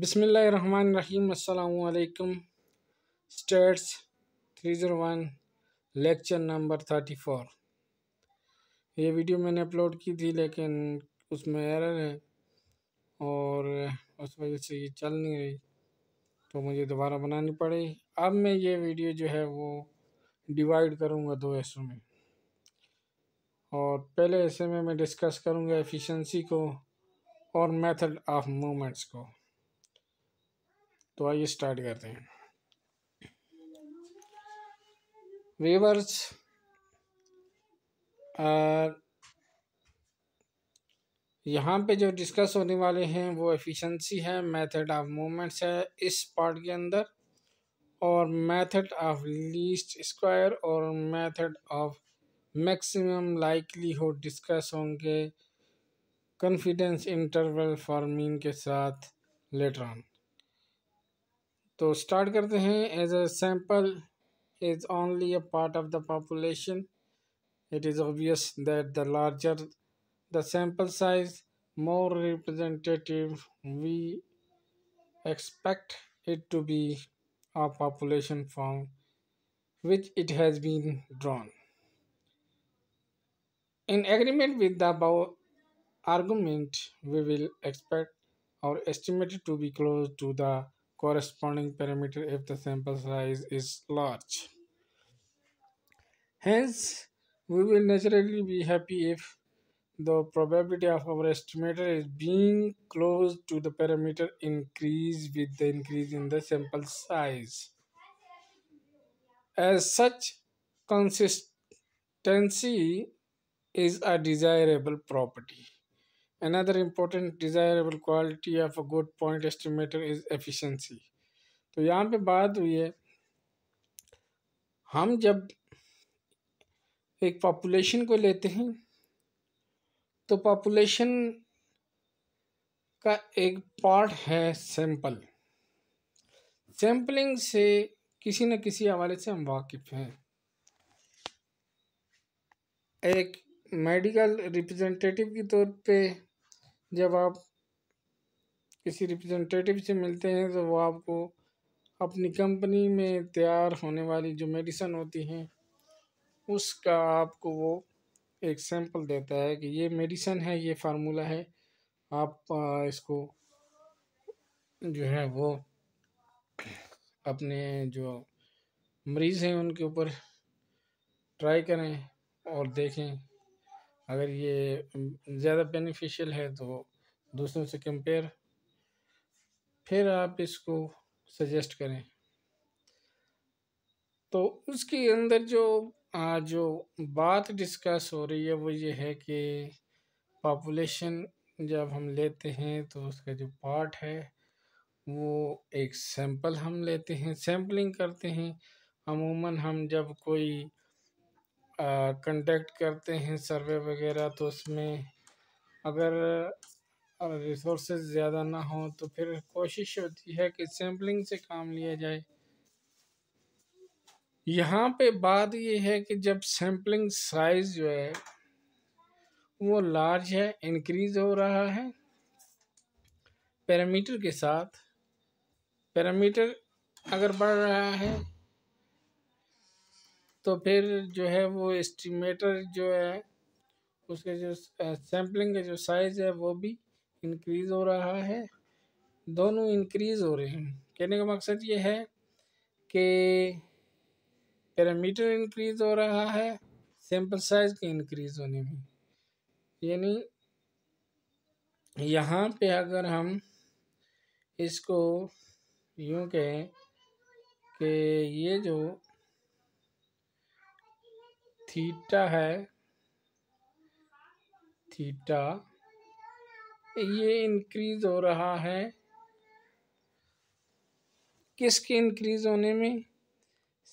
बसमिलकुम stats three zero one lecture number thirty four ये video मैंने upload की थी लेकिन उसमें एरर है और उस वजह से ये चल नहीं रही तो मुझे दोबारा बनानी पड़ी अब मैं ये वीडियो जो है वो डिवाइड करूँगा दो हिस्सों में और पहले हिस्से में मैं डिस्कस करूँगा एफिशिएंसी को और मेथड ऑफ मूवमेंट्स को तो आइए स्टार्ट करते हैं वेवर्स यहाँ पे जो डिस्कस होने वाले हैं वो एफिशिएंसी है मेथड ऑफ मूवमेंट्स है इस पार्ट के अंदर और मेथड ऑफ लीस्ट स्क्वायर और method of maximum likelihood discuss होंगे कॉन्फिडेंस इंटरवल फॉर्मिंग के साथ लेटर ऑन So, start. करते हैं as a sample is only a part of the population it is obvious that the larger the sample size more representative we expect it to be a population from which it has been drawn in agreement with the above argument we will expect our estimate to be close to the corresponding parameter if the sample size is large. Hence, we will naturally be happy if the probability of our estimator is being close to the parameter increase with the increase in the sample size. As such, consistency is a desirable property. Another important desirable quality of a good point estimator is efficiency. तो यहाँ पे बात हुई है हम जब एक population को लेते हैं तो पॉपुलेशन का एक पार्ट है सैंपल सैंपलिंग से किसी न किसी हवाले से हम वाकिफ़ हैं एक मेडिकल रिप्रेजेंटेटिव के तौर पे जब आप किसी रिप्रेजेंटेटिव से मिलते हैं तो वो आपको अपनी कंपनी में तैयार होने वाली जो मेडिसन होती हैं उसका आपको वो एक सैंपल देता है कि ये मेडिसन है ये फार्मूला है आप इसको जो है वो अपने जो मरीज़ हैं उनके ऊपर ट्राई करें और देखें अगर ये ज़्यादा बेनिफिशियल है तो दूसरों से कंपेयर फिर आप इसको सजेस्ट करें तो उसके अंदर जो आ, जो बात डिस्कस हो रही है वो ये है कि पापुलेशन जब हम लेते हैं तो उसका जो पार्ट है वो एक सैंपल हम लेते हैं सैम्पलिंग करते हैं अमूमन हम जब कोई कंटेक्ट करते हैं सर्वे वगैरह तो उसमें अगर रिसोर्सेज ज़्यादा ना हो तो फिर कोशिश होती है कि सैम्पलिंग से काम लिया जाए यहाँ पे बात ये है कि जब सैम्पलिंग साइज़ जो है वो लार्ज है इंक्रीज़ हो रहा है पैरामीटर के साथ पैरामीटर अगर बढ़ रहा है तो फिर जो है वो एस्टिमेटर जो है उसके जो सैम्पलिंग का जो साइज़ है वो भी इंक्रीज़ हो रहा है दोनों इंक्रीज़ हो रहे हैं कहने का मकसद ये है कि पैरामीटर इंक्रीज़ हो रहा है सैम्पल साइज़ के इंक्रीज़ होने में यानी यहाँ पे अगर हम इसको यूँ कहें कि ये जो थीटा है थीटा ये इंक्रीज हो रहा है किसके इंक्रीज होने में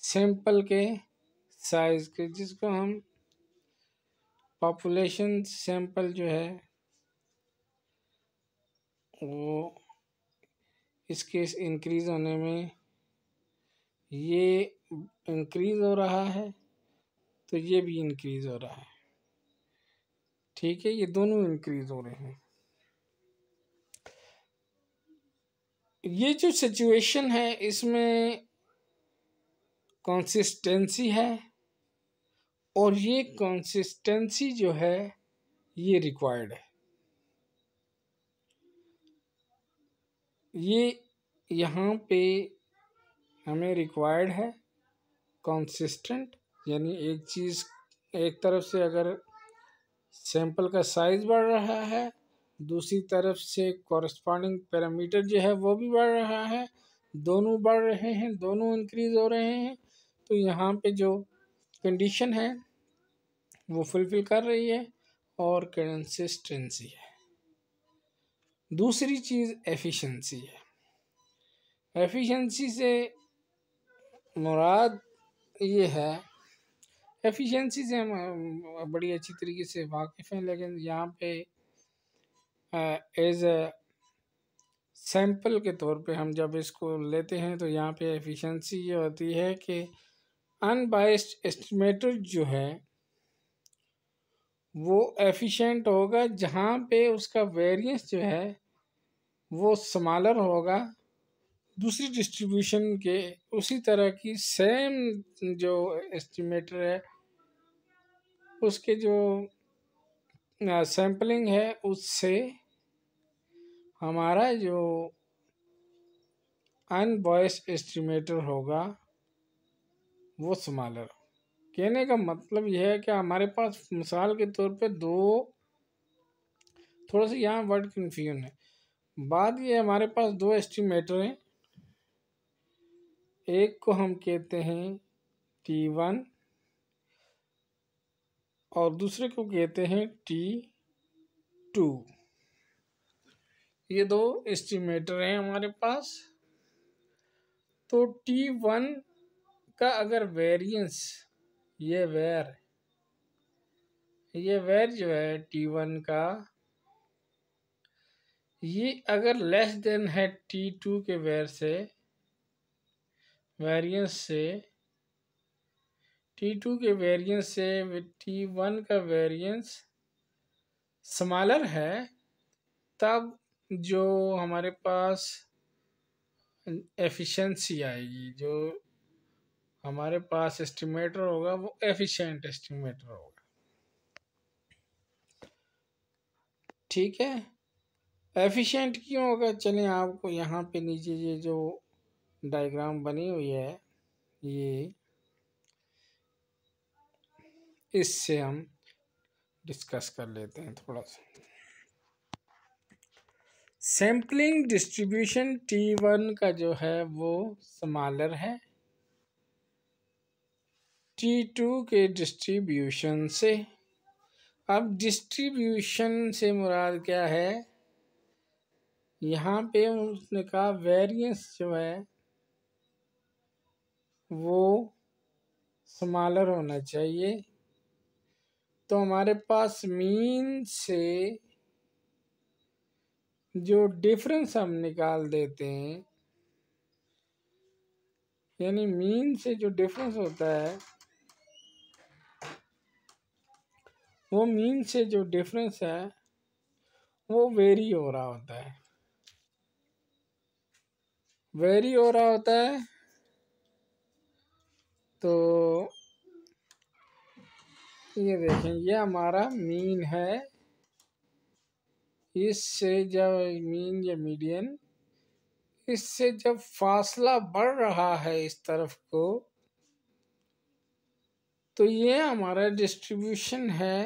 सैंपल के साइज के जिसको हम पॉपुलेशन सैंपल जो है वो इसके इंक्रीज होने में ये इंक्रीज हो रहा है तो ये भी इंक्रीज़ हो रहा है ठीक है ये दोनों इंक्रीज़ हो रहे हैं ये जो सिचुएशन है इसमें कंसिस्टेंसी है और ये कंसिस्टेंसी जो है ये रिक्वायर्ड है ये यहाँ पे हमें रिक्वायर्ड है कंसिस्टेंट यानी एक चीज़ एक तरफ से अगर सैंपल का साइज बढ़ रहा है दूसरी तरफ से कॉरस्पॉन्डिंग पैरामीटर जो है वो भी बढ़ रहा है दोनों बढ़ रहे हैं दोनों इंक्रीज हो रहे हैं तो यहाँ पे जो कंडीशन है वो फुलफिल कर रही है और कंसिस्टेंसी है दूसरी चीज़ एफिशिएंसी है एफिशिएंसी से मुराद ये है एफिशिएंसी से हम बड़ी अच्छी तरीके से वाकिफ़ हैं लेकिन यहाँ पे एज ए सैम्पल के तौर पे हम जब इसको लेते हैं तो यहाँ पे एफिशिएंसी ये होती है कि अनबाइस्ड एस्टिमेटर जो है वो एफिशिएंट होगा जहाँ पे उसका वेरिएंस जो है वो स्मॉलर होगा दूसरी डिस्ट्रीब्यूशन के उसी तरह की सेम जो एस्टिमेटर है उसके जो सैम्पलिंग है उससे हमारा जो अनबॉयस एस्टिमेटर होगा वो स्मॉलर कहने का मतलब यह है कि हमारे पास मिसाल के तौर पे दो थोड़ा सा यहाँ वर्ड कन्फ्यूजन है बाद ये हमारे पास दो एस्टिमेटर हैं एक को हम कहते हैं टी वन और दूसरे को कहते हैं टी टू ये दो एस्टिमेटर हैं हमारे पास तो टी वन का अगर वेरिएंस ये वेर ये वेर जो है टी वन का ये अगर लेस देन है टी टू के वेर से वेरिएंस से टी टू के वेरियंस से टी वन का वेरियंस समालर है तब जो हमारे पास एफिशिएंसी आएगी जो हमारे पास एस्टिमेटर होगा वो एफिशिएंट एस्टिमेटर होगा ठीक है एफिशिएंट क्यों होगा चलें आपको यहाँ पे नीचे ये जो डायग्राम बनी हुई है ये इससे हम डिस्कस कर लेते हैं थोड़ा सा सैम्पलिंग डिस्ट्रीब्यूशन टी वन का जो है वो समालर है टी टू के डिस्ट्रीब्यूशन से अब डिस्ट्रीब्यूशन से मुराद क्या है यहाँ पे उसने कहा वेरिएंस जो है वो समालर होना चाहिए तो हमारे पास मीन से जो डिफरेंस हम निकाल देते हैं यानी मीन से जो डिफरेंस होता है वो मीन से जो डिफरेंस है वो वेरी हो रहा होता है वेरी हो रहा होता है तो ये देखें ये हमारा मीन है इससे जब मीन या मीडियन इससे जब फासला बढ़ रहा है इस तरफ को तो ये हमारा डिस्ट्रीब्यूशन है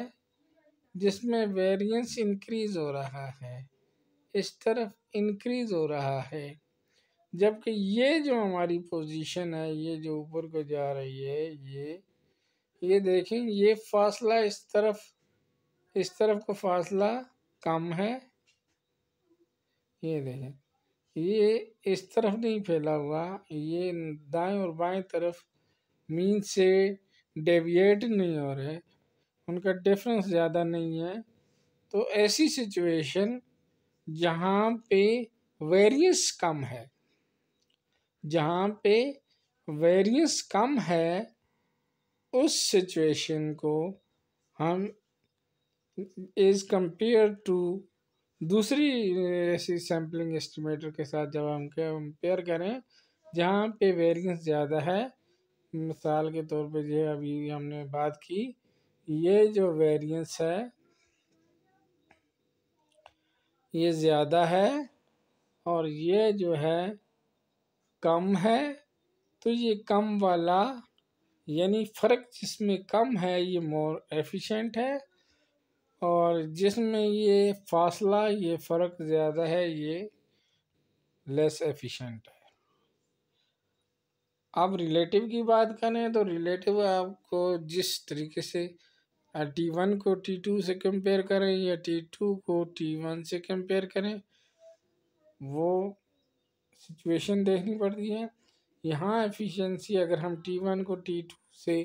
जिसमें वेरिएंस इंक्रीज हो रहा है इस तरफ इंक्रीज हो रहा है जबकि ये जो हमारी पोजीशन है ये जो ऊपर को जा रही है ये ये देखें ये फासला इस तरफ इस तरफ का फासला कम है ये देखें ये इस तरफ नहीं फैला हुआ ये दाएं और बाएं तरफ मीन से डेविएट नहीं हो रहे उनका डिफरेंस ज़्यादा नहीं है तो ऐसी सिचुएशन जहाँ पे वेरियस कम है जहाँ पे वेरियस कम है उस सिचुएशन को हम इज़ कंपेयर टू दूसरी ऐसी सैम्पलिंग एस्टिमेटर के साथ जब हम कंपेयर करें जहाँ पे वेरिएंस ज़्यादा है मिसाल के तौर पे जो अभी हमने बात की ये जो वेरिएंस है ये ज़्यादा है और ये जो है कम है तो ये कम वाला यानी फ़र्क जिसमें कम है ये मोर एफिशिएंट है और जिसमें ये फासला ये फ़र्क ज़्यादा है ये लेस एफिशिएंट है अब रिलेटिव की बात करें तो रिलेटिव आपको जिस तरीके से टी वन को टी टू से कंपेयर करें या टी टू को टी वन से कंपेयर करें वो सिचुएशन देखनी पड़ती है यहाँ एफिशिएंसी अगर हम टी वन को टी टू से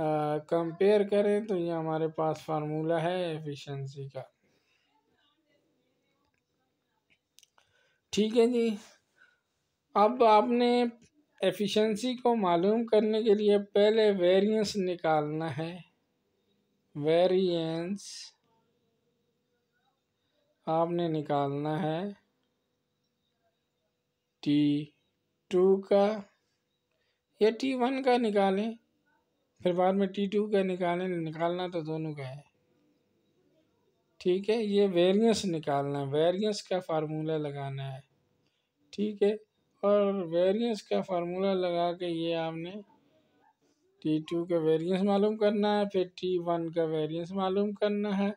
कंपेयर करें तो ये हमारे पास फार्मूला है एफिशिएंसी का ठीक है जी अब आपने एफिशिएंसी को मालूम करने के लिए पहले वेरिएंस निकालना है वेरिएंस आपने निकालना है टी टू का या टी वन का निकालें फिर बाद में टी टू का निकालें निकालना तो दोनों का है ठीक है ये वेरियंस निकालना है वेरियंस का फार्मूला लगाना है ठीक है और वेरियंस का फार्मूला लगा के ये आपने टी टू का वेरियंस मालूम करना है फिर टी वन का वेरियंस मालूम करना है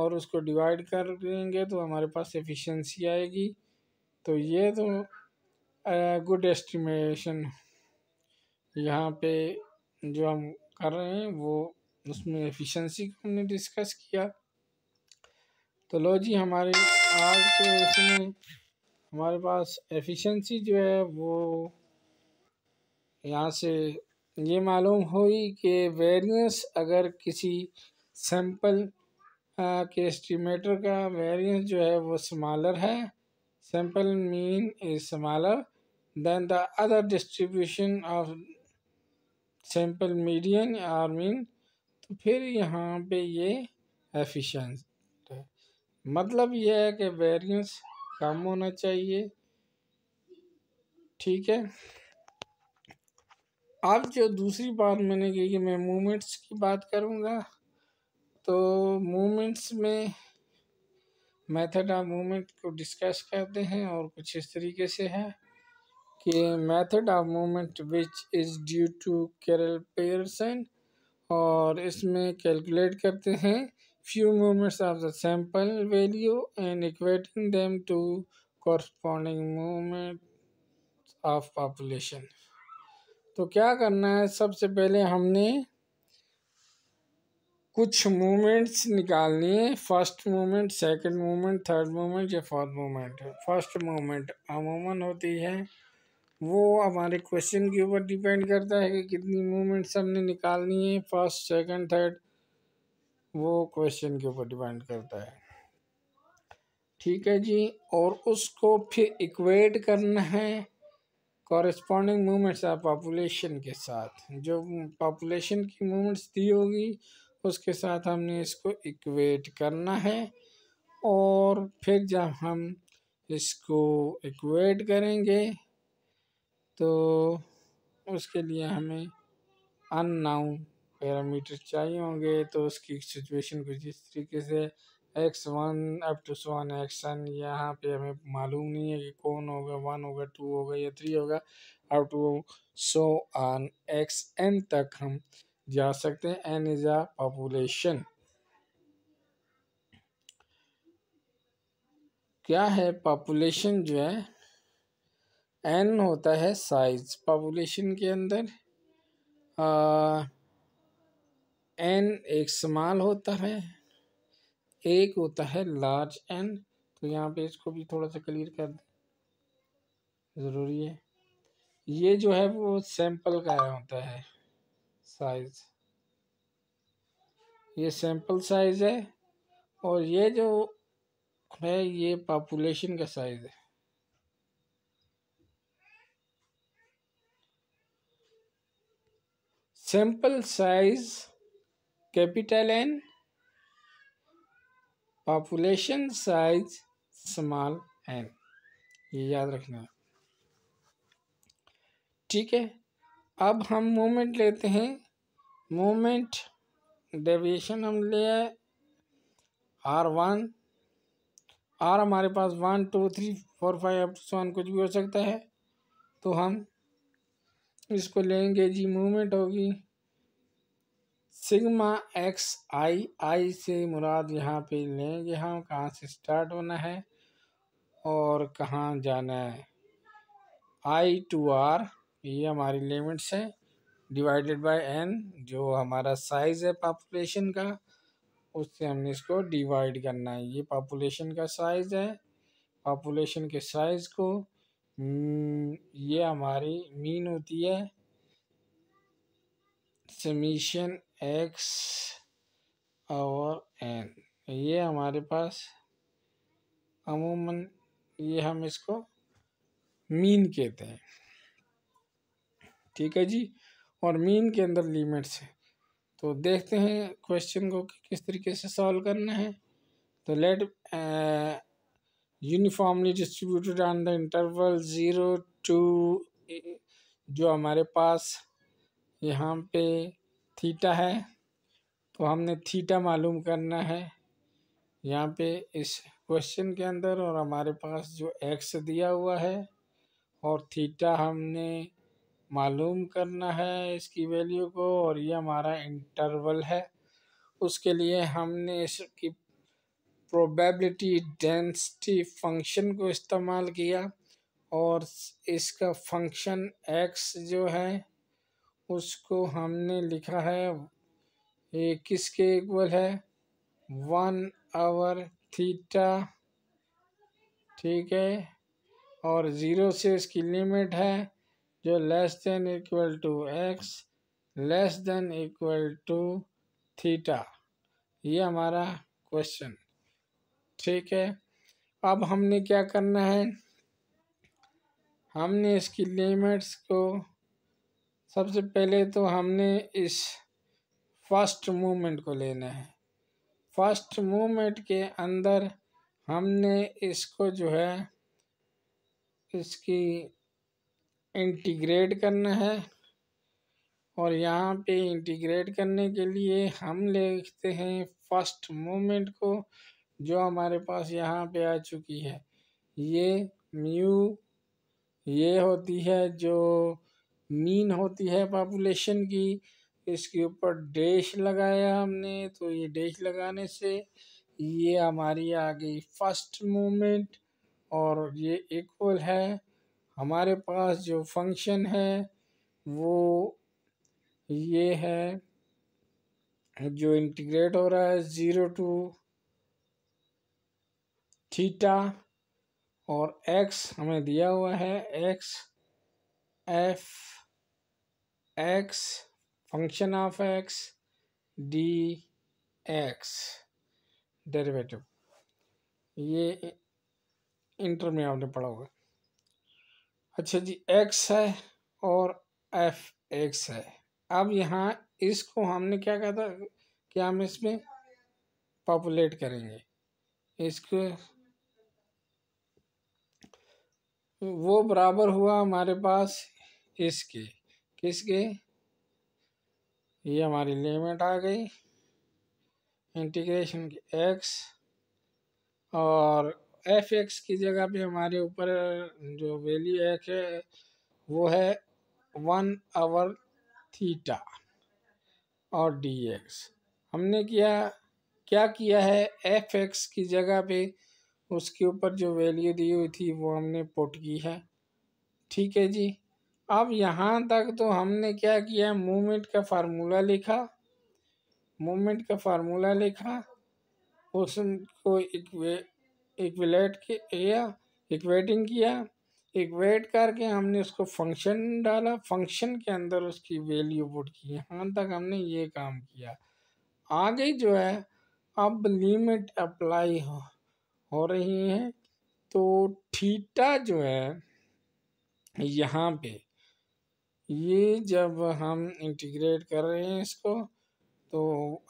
और उसको डिवाइड कर देंगे तो हमारे पास एफिशिएंसी आएगी तो ये तो गुड एस्टिमेशन यहाँ पे जो हम कर रहे हैं वो उसमें एफिशिएंसी को हमने डिस्कस किया तो लो जी हमारे आज के उसमें हमारे पास एफिशिएंसी जो है वो यहाँ से ये मालूम हुई कि वेरिएंस अगर किसी सैम्पल के एस्टिमेटर का वेरिएंस जो है वो स्मॉलर है sample mean is smaller than the other distribution of sample median or mean तो फिर यहाँ पे ये एफिशिएंट है मतलब ये है कि वेरिएंस कम होना चाहिए ठीक है अब जो दूसरी बात मैंने कही कि मैं मूवमेंट्स की बात करूँगा तो मूवमेंट्स में मेथड ऑफ मूवमेंट को डिस्कस करते हैं और कुछ इस तरीके से है कि method of movement which is due to Karl Pearson और इसमें कैलकुलेट करते हैं few movements of the sample value and equating them to corresponding movement of population तो क्या करना है सबसे पहले हमने कुछ मूवमेंट्स निकालनी है first movement second movement third movement या फोर्थ मूवमेंट फर्स्ट मूवमेंट अमूमन होती है वो हमारे क्वेश्चन के ऊपर डिपेंड करता है कि कितनी मूवमेंट्स हमने निकालनी है फर्स्ट सेकंड थर्ड वो क्वेश्चन के ऊपर डिपेंड करता है ठीक है जी और उसको फिर इक्वेट करना है कॉरस्पॉन्डिंग मूवमेंट्स ऑफ पॉपुलेशन के साथ जो पॉपुलेशन की मूवमेंट्स दी होगी उसके साथ हमने इसको इक्वेट करना है और फिर जब हम इसको इक्वेट करेंगे तो उसके लिए हमें अननाउन पैरामीटर चाहिए होंगे तो उसकी सिचुएशन कुछ इस तरीके से X one up to so on N यहाँ पर हमें मालूम नहीं है कि कौन होगा वन होगा टू होगा या थ्री होगा up to so on X N तक हम जा सकते हैं एन इज़ आ पॉपुलेशन क्या है पॉपुलेशन जो है एन होता है साइज पॉपुलेशन के अंदर एन एक स्मॉल होता है एक होता है लार्ज एन तो यहाँ पे इसको भी थोड़ा सा क्लियर कर दें ज़रूरी है ये जो है वो सैंपल का होता है साइज ये सैंपल साइज़ है और ये जो है ये पॉपुलेशन का साइज़ है sample size capital N population size small N ये याद रखना है ठीक है अब हम मोमेंट लेते हैं मोमेंट डेविएशन हम ले आए आर वन आर हमारे पास one two three four five up one कुछ भी हो सकता है तो हम इसको लेंगे जी मूवमेंट होगी सिग्मा एक्स आई आई से मुराद यहाँ पे लेंगे हम कहाँ से स्टार्ट होना है और कहाँ जाना है आई टू आर ये हमारी लिमिट्स है डिवाइडेड बाय एन जो हमारा साइज़ है पॉपुलेशन का उससे हमने इसको डिवाइड करना है ये पॉपुलेशन का साइज़ है पॉपुलेशन के साइज़ को हम्म, ये हमारी मीन होती है समीशन एक्स और एन ये हमारे पास अमूमन ये हम इसको मीन कहते हैं ठीक है जी और मीन के अंदर लिमिट्स है तो देखते हैं क्वेश्चन को कि किस तरीके से सॉल्व करना है तो let uniformly distributed on the interval zero to जो हमारे पास यहाँ पे थीटा है तो हमने थीटा मालूम करना है यहाँ पे इस क्वेश्चन के अंदर और हमारे पास जो एक्स दिया हुआ है और थीटा हमने मालूम करना है इसकी वैल्यू को और ये हमारा इंटरवल है उसके लिए हमने इसकी प्रोबेबिलिटी डेंसिटी फंक्शन को इस्तेमाल किया और इसका फंक्शन एक्स जो है उसको हमने लिखा है ये किसके इक्वल है वन आवर थीटा ठीक है और ज़ीरो से इसकी लिमिट है जो less than equal to X less than equal to theta ये हमारा क्वेश्चन ठीक है अब हमने क्या करना है हमने इसकी लिमिट्स को सबसे पहले तो हमने इस फर्स्ट मूवमेंट को लेना है फर्स्ट मूवमेंट के अंदर हमने इसको जो है इसकी इंटीग्रेट करना है और यहाँ पे इंटीग्रेट करने के लिए हम लिखते हैं फर्स्ट मोमेंट को जो हमारे पास यहाँ पे आ चुकी है ये म्यू ये होती है जो मीन होती है पॉपुलेशन की इसके ऊपर डैश लगाया हमने तो ये डैश लगाने से ये हमारी आ गई फर्स्ट मोमेंट और ये इक्वल है हमारे पास जो फंक्शन है वो ये है जो इंटीग्रेट हो रहा है ज़ीरो टू थीटा और एक्स हमें दिया हुआ है X F X function of X D X derivative ये इंटर में आपने पढ़ा होगा अच्छा जी एक्स है और एफ एक्स है अब यहाँ इसको हमने क्या कहा था कि हम इसमें पॉपुलेट करेंगे इसको वो बराबर हुआ हमारे पास इसके किसके ये हमारी लिमिट आ गई इंटीग्रेशन की एक्स और एफ एक्स की जगह पे हमारे ऊपर जो वैल्यू एक है वो है वन आवर थीटा और डी एक्स हमने किया क्या किया है एफ एक्स की जगह पे उसके ऊपर जो वैल्यू दी हुई थी वो हमने पुट की है ठीक है जी अब यहाँ तक तो हमने क्या किया मूवमेंट का फार्मूला लिखा मूवमेंट का फार्मूला लिखा उसको एक इक्वलेट किया इक्वेटिंग किया इक्वेट करके हमने उसको फंक्शन डाला फंक्शन के अंदर उसकी वैल्यू पुट की यहाँ तक हमने ये काम किया आगे जो है अब लिमिट अप्लाई हो, हो रही है तो थीटा जो है यहाँ पे ये जब हम इंटीग्रेट कर रहे हैं इसको तो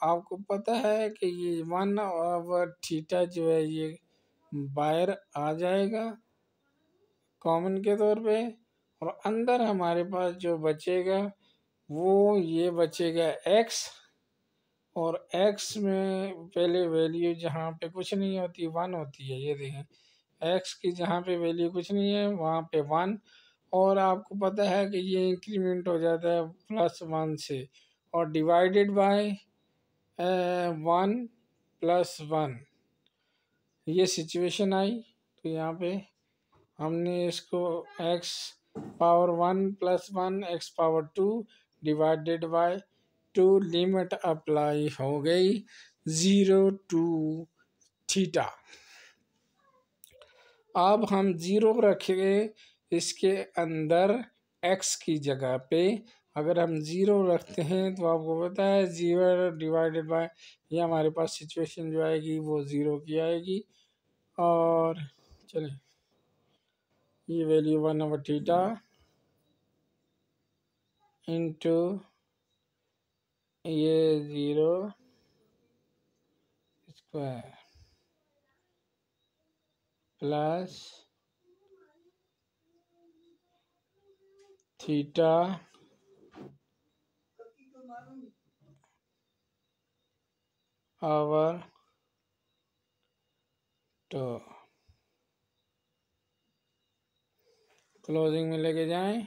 आपको पता है कि ये वन और थीटा जो है ये बायर आ जाएगा कॉमन के तौर पे और अंदर हमारे पास जो बचेगा वो ये बचेगा एक्स और एक्स में पहले वैल्यू जहाँ पे कुछ नहीं होती वन होती है ये देखें एक्स की जहाँ पे वैल्यू कुछ नहीं है वहाँ पे वन और आपको पता है कि ये इंक्रीमेंट हो जाता है प्लस वन से और divided by one plus one ये सिचुएशन आई तो यहाँ पे हमने इसको X power one plus one X power two divided by two limit apply हो गई ज़ीरो टू थीटा अब हम ज़ीरो रखेंगे इसके अंदर एक्स की जगह पे अगर हम ज़ीरो रखते हैं तो आपको पता है ज़ीरो डिवाइडेड बाय ये हमारे पास सिचुएशन जो आएगी वो ज़ीरो की आएगी और चलें ये value one over theta into ये zero square plus theta hour two closing में लेके जाएं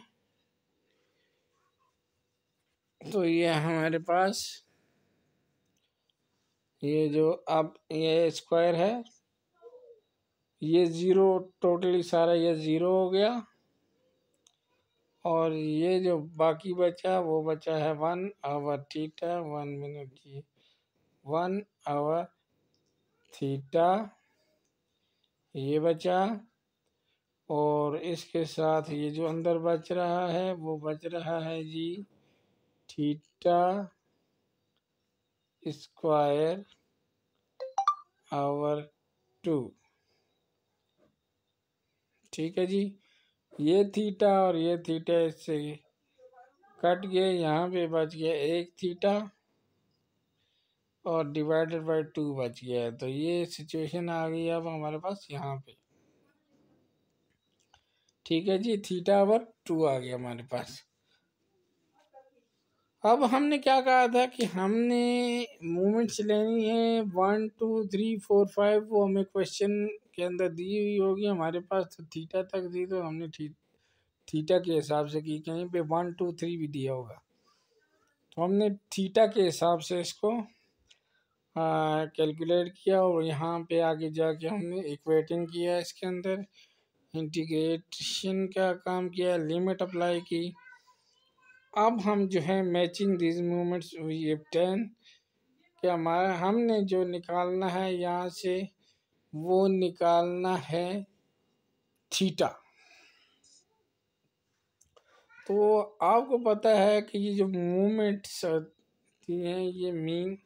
तो ये हमारे पास ये जो अब ये स्क्वायर है ये ज़ीरो टोटली सारा ये ज़ीरो हो गया और ये जो बाकी बचा वो बचा है one over theta one minute जी वन आवर थीटा ये बचा और इसके साथ ये जो अंदर बच रहा है वो बच रहा है जी थीटा स्क्वायर आवर टू ठीक है जी ये थीटा और ये थीटा इससे कट गए यहाँ पे बच गया एक थीटा और डिवाइडेड बाय टू बच गया है तो ये सिचुएशन आ गई अब हमारे पास यहाँ पे ठीक है जी थीटा ओवर टू आ गया हमारे पास अब हमने क्या कहा था कि हमने मूवमेंट्स लेनी है one two three four five वो हमें क्वेश्चन के अंदर दी हुई होगी हमारे पास तो थीटा तक दी तो हमने थी, थीटा के हिसाब से की कहीं पे वन टू थ्री भी दिया होगा तो हमने थीटा के हिसाब से इसको कैलकुलेट किया और यहाँ पे आगे जाके हमने इक्वेटिंग किया इसके अंदर इंटीग्रेशन का काम किया लिमिट अप्लाई की अब हम जो है matching this movements we ten कि हमारा हमने जो निकालना है यहाँ से वो निकालना है थीटा तो आपको पता है कि ये जो मूवमेंट्स होती हैं ये मीन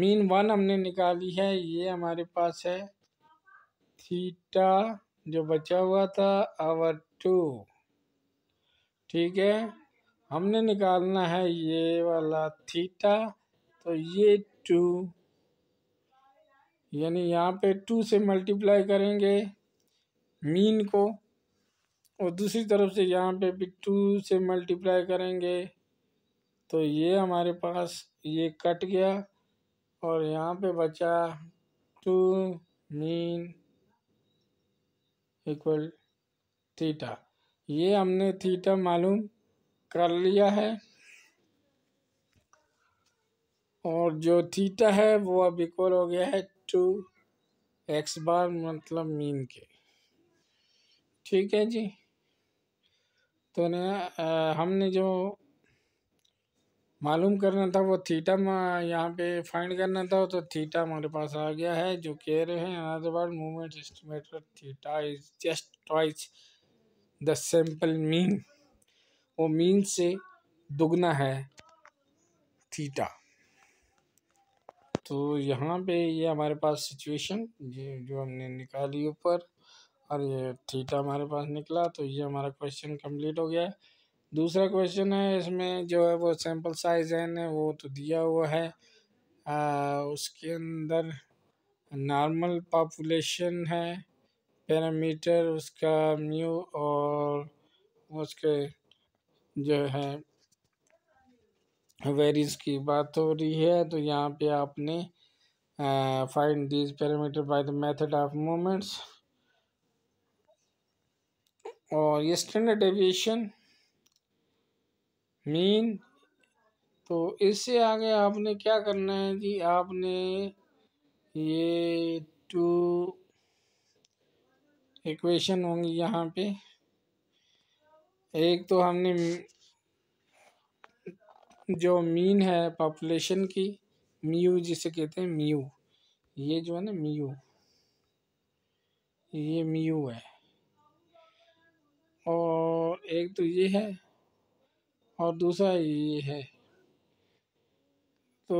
मीन वन हमने निकाली है ये हमारे पास है थीटा जो बचा हुआ था आवर टू ठीक है हमने निकालना है ये वाला थीटा तो ये टू यानी यहाँ पे टू से मल्टीप्लाई करेंगे मीन को और दूसरी तरफ से यहाँ पे भी टू से मल्टीप्लाई करेंगे तो ये हमारे पास ये कट गया और यहाँ पे बचा टू मीन इक्वल थीटा ये हमने थीटा मालूम कर लिया है और जो थीटा है वो अब इक्वल हो गया है टू एक्स बार मतलब मीन के ठीक है जी तो ने आ, हमने जो मालूम करना था वो थीटा यहाँ पे फाइंड करना था तो थीटा हमारे पास आ गया है जो कह रहे हैं another word movement estimator theta is just twice the sample mean वो मीन से दुगना है थीटा तो यहाँ पे ये हमारे पास सिचुएशन ये जो हमने निकाली ऊपर और ये थीटा हमारे पास निकला तो ये हमारा क्वेश्चन कंप्लीट हो गया है दूसरा क्वेश्चन है इसमें जो है वो सैम्पल साइज एन है वो तो दिया हुआ है आ, उसके अंदर नॉर्मल पॉपुलेशन है पैरामीटर उसका म्यू और उसके जो है वेरिस की बात हो रही है तो यहाँ पे आपने find these parameter by the method of moments और ये स्टैंडर्ड एविएशन मीन तो इससे आगे आपने क्या करना है जी आपने ये टू इक्वेशन होंगी यहाँ पे एक तो हमने जो मीन है पॉपुलेशन की म्यू जिसे कहते हैं म्यू ये जो है ना म्यू ये म्यू है और एक तो ये है और दूसरा ये है तो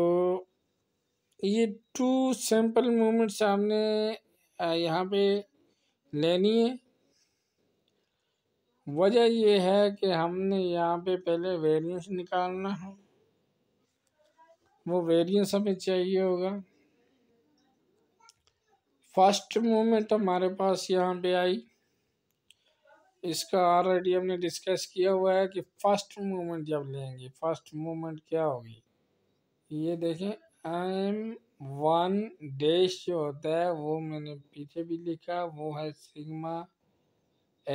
ये टू सैंपल मोमेंट्स आपने यहाँ पे लेनी है वजह यह है कि हमने यहाँ पे पहले वेरिएंस निकालना है वो वेरिएंस हमें चाहिए होगा फर्स्ट मूवमेंट हमारे पास यहाँ पे आई इसका ऑलरेडी हमने डिस्कस किया हुआ है कि फर्स्ट मूवमेंट जब लेंगे फर्स्ट मूवमेंट क्या होगी ये देखें आई एम वन डैश जो होता है वो मैंने पीछे भी लिखा वो है सिग्मा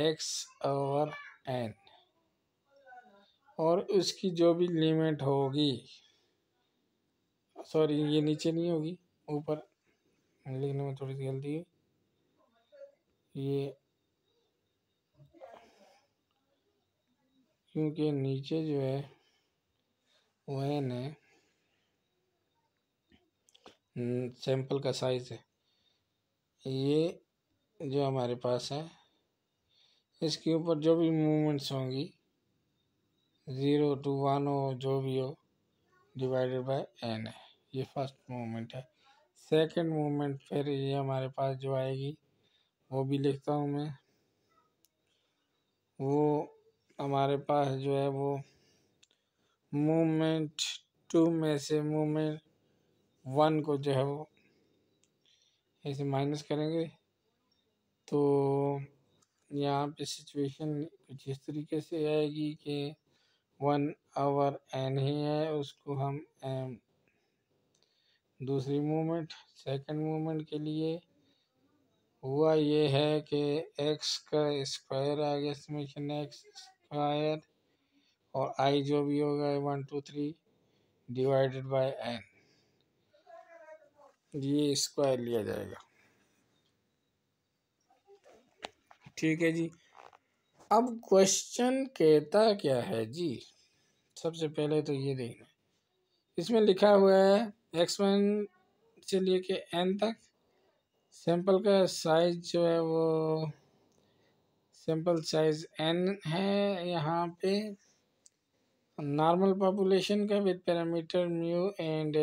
एक्स और एन और उसकी जो भी लिमिट होगी सॉरी ये नीचे नहीं होगी ऊपर लिखने में थोड़ी सी गलती है ये क्योंकि नीचे जो है वैन है सैंपल का साइज़ है ये जो हमारे पास है इसके ऊपर जो भी मूवमेंट्स होंगी ज़ीरो टू वन हो जो भी हो डिवाइडेड बाय एन है ये फर्स्ट मूवमेंट है सेकंड मूवमेंट फिर ये हमारे पास जो आएगी वो भी लिखता हूँ मैं वो हमारे पास जो है वो मूवमेंट टू में से मूवमेंट वन को जो है वो ऐसे माइनस करेंगे तो यहाँ पे सिचुएशन कुछ इस तरीके से आएगी कि वन आवर एन ही है उसको हम एम दूसरी मूवमेंट सेकंड मूवमेंट के लिए हुआ ये है कि एक्स का स्क्वायर आ गया इसमें एक्स मल्टीप्लायर और आई जो भी होगा one two three divided by N ये स्क्वायर लिया जाएगा ठीक है जी अब क्वेश्चन कहता क्या है जी सबसे पहले तो ये देखना इसमें लिखा हुआ है एक्स वन से लेके एन तक सैंपल का साइज जो है वो सैंपल साइज एन है यहाँ पे नॉर्मल पॉपुलेशन का with parameter mu and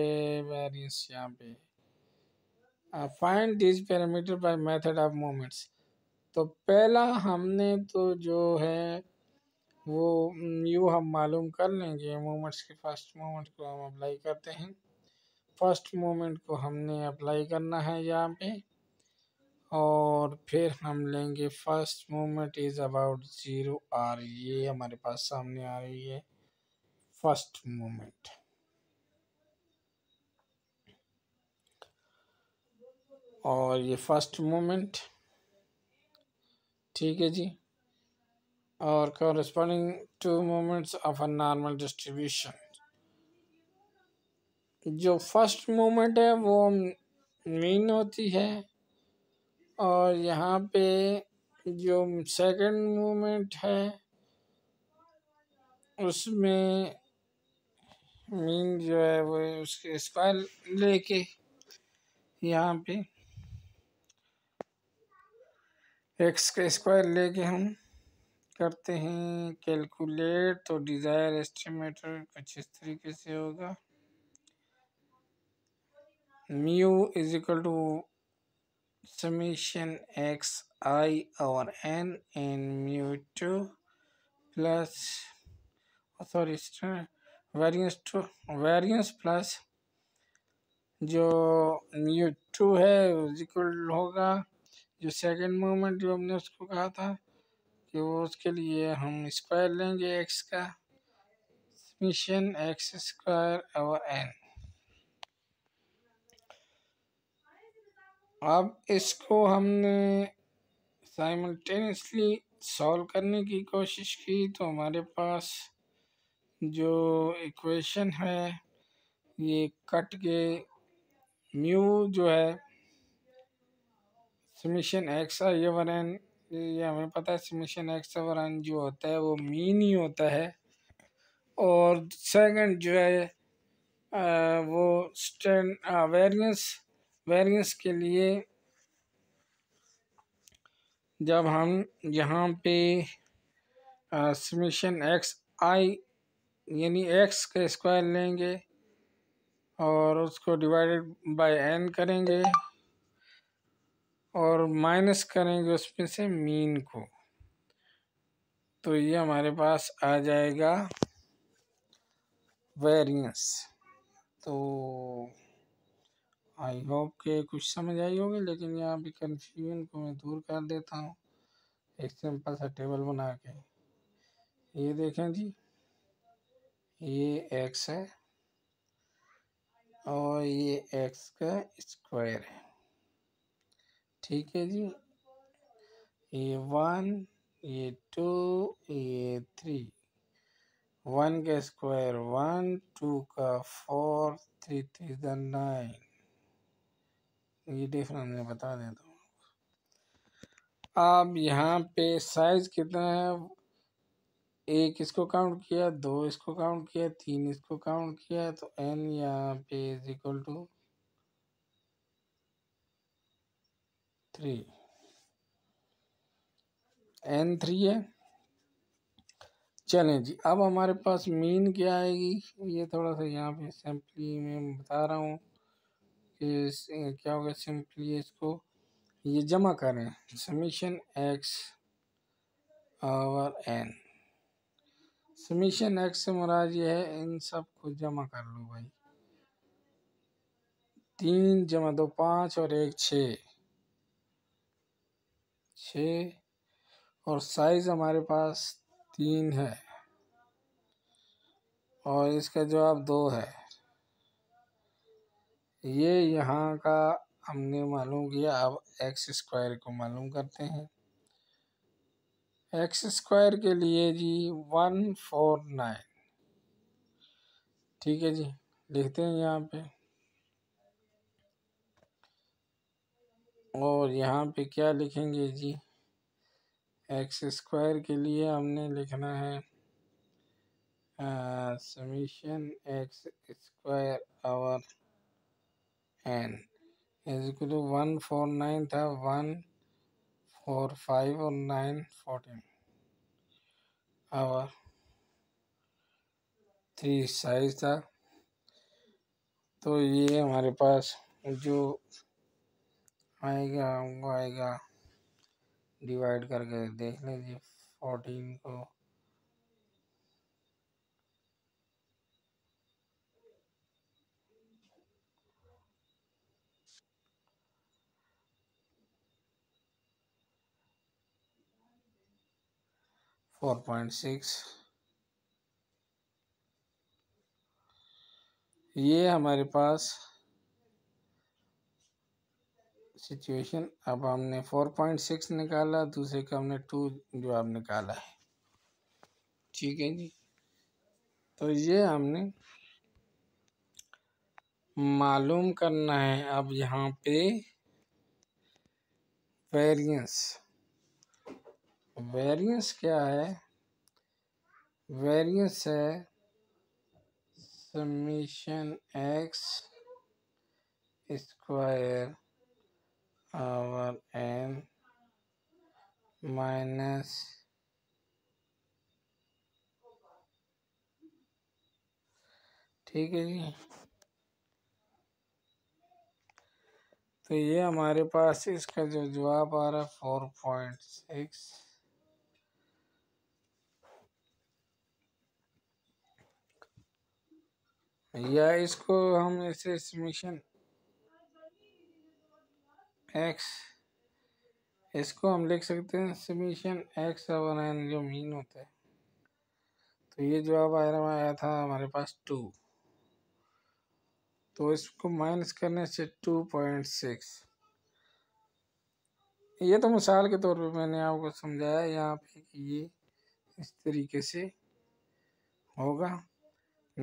variance यहाँ पे find this parameter by method of moments तो पहला हमने तो जो है वो यू हम मालूम कर लेंगे मोमेंट्स के फर्स्ट मोमेंट को हम अप्लाई करते हैं फर्स्ट मोमेंट को हमने अप्लाई करना है यहाँ पे और फिर हम लेंगे first movement is about zero are ये हमारे पास सामने आ रही है फर्स्ट मूवमेंट और ये फर्स्ट मूवमेंट ठीक है जी और corresponding to moments of a normal distribution जो फर्स्ट मोमेंट है वो मीन होती है और यहाँ पे जो सेकंड मूवमेंट है उसमें मीन जो है वो उसके स्पाइल लेके यहाँ पे एक्स के स्क्वायर लेके हम करते हैं कैलकुलेट तो डिज़ायर एस्टिमेटर कुछ इस तरीके से होगा mu is equal to summation x i over n in mu 2 plus oh sorry variance 2 variance plus जो म्यू टू है इक्वल होगा जो सेकंड मोमेंट जो हमने उसको कहा था कि वो उसके लिए हम स्क्वायर लेंगे एक्स का मिशन एक्स स्क्वायर और एन अब इसको हमने साइमल्टेनियसली सॉल्व करने की कोशिश की तो हमारे पास जो इक्वेशन है ये कट के म्यू जो है समीशन एक्स आवर एन ये हमें पता है समीशन एक्स आवर एन जो होता है वो मीन ही होता है और सेकंड जो है आ, वो स्टैंड वेरियंस वेरियंस के लिए जब हम यहाँ पे समीशन एक्स आई यानी एक्स का स्क्वायर लेंगे और उसको डिवाइडेड बाय एन करेंगे और माइनस करेंगे उसमें से मीन को तो ये हमारे पास आ जाएगा वेरियंस तो आई होप के कुछ समझ आई होगी लेकिन यहाँ पे कन्फ्यूजन को मैं दूर कर देता हूँ एक सिंपल सा टेबल बना के ये देखें जी ये एक्स है और ये एक्स का स्क्वायर है ठीक है जी ये वन ये टू ये थ्री वन का स्क्वायर वन टू का four three three the nine ये डिफरेंस मैं बता देता हूँ अब यहाँ पे साइज कितना है एक इसको काउंट किया दो इसको काउंट किया तीन इसको काउंट किया तो एन यहाँ पे is equal to three N three है चलें जी अब हमारे पास मीन क्या आएगी ये थोड़ा सा यहाँ पे सैम्पली में बता रहा हूँ इस क्या होगा सिंपली इसको ये जमा करें समीशन एक्स और एन समीशन एक्स से मुराद ये है इन सब को जमा कर लो भाई तीन जमा दो पाँच और एक छ और साइज़ हमारे पास तीन है और इसका जवाब दो है ये यहाँ का हमने मालूम किया अब एक्स स्क्वायर को मालूम करते हैं एक्स स्क्वायर के लिए जी वन फोर नाइन ठीक है जी लिखते हैं यहाँ पे और यहाँ पे क्या लिखेंगे जी एक्स स्क्वायर के लिए हमने लिखना है summation X square over N is equal to one four nine था वन फोर फाइव और नाइन फोर्टीन और थ्री साइज था तो ये हमारे पास जो आएगा वो आएगा डिवाइड करके देख लीजिए फोर्टीन को फोर पॉइंट सिक्स ये हमारे पास सिचुएशन अब हमने फोर पॉइंट सिक्स निकाला दूसरे का हमने टू जवाब निकाला है ठीक है जी तो ये हमने मालूम करना है अब यहाँ पे वेरियंस वेरिएंस क्या है वेरिएंस है summation X square over N minus ठीक है जी तो ये हमारे पास इसका जो जवाब आ रहा है फोर पॉइंट सिक्स या इसको हम ऐसे समीशन एक्स इसको हम लिख सकते हैं समीशन एक्स अवर एन जो मीन होता है तो ये जवाब आया था हमारे पास टू तो इसको माइनस करने से टू पॉइंट सिक्स ये तो मिसाल के तौर पे मैंने आपको समझाया यहाँ पे कि ये इस तरीके से होगा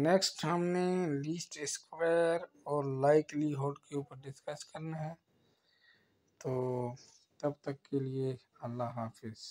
नेक्स्ट हमने लीस्ट स्क्वायर और लाइकलीहुड के ऊपर डिस्कस करना है तो तब तक के लिए अल्लाह हाफिज़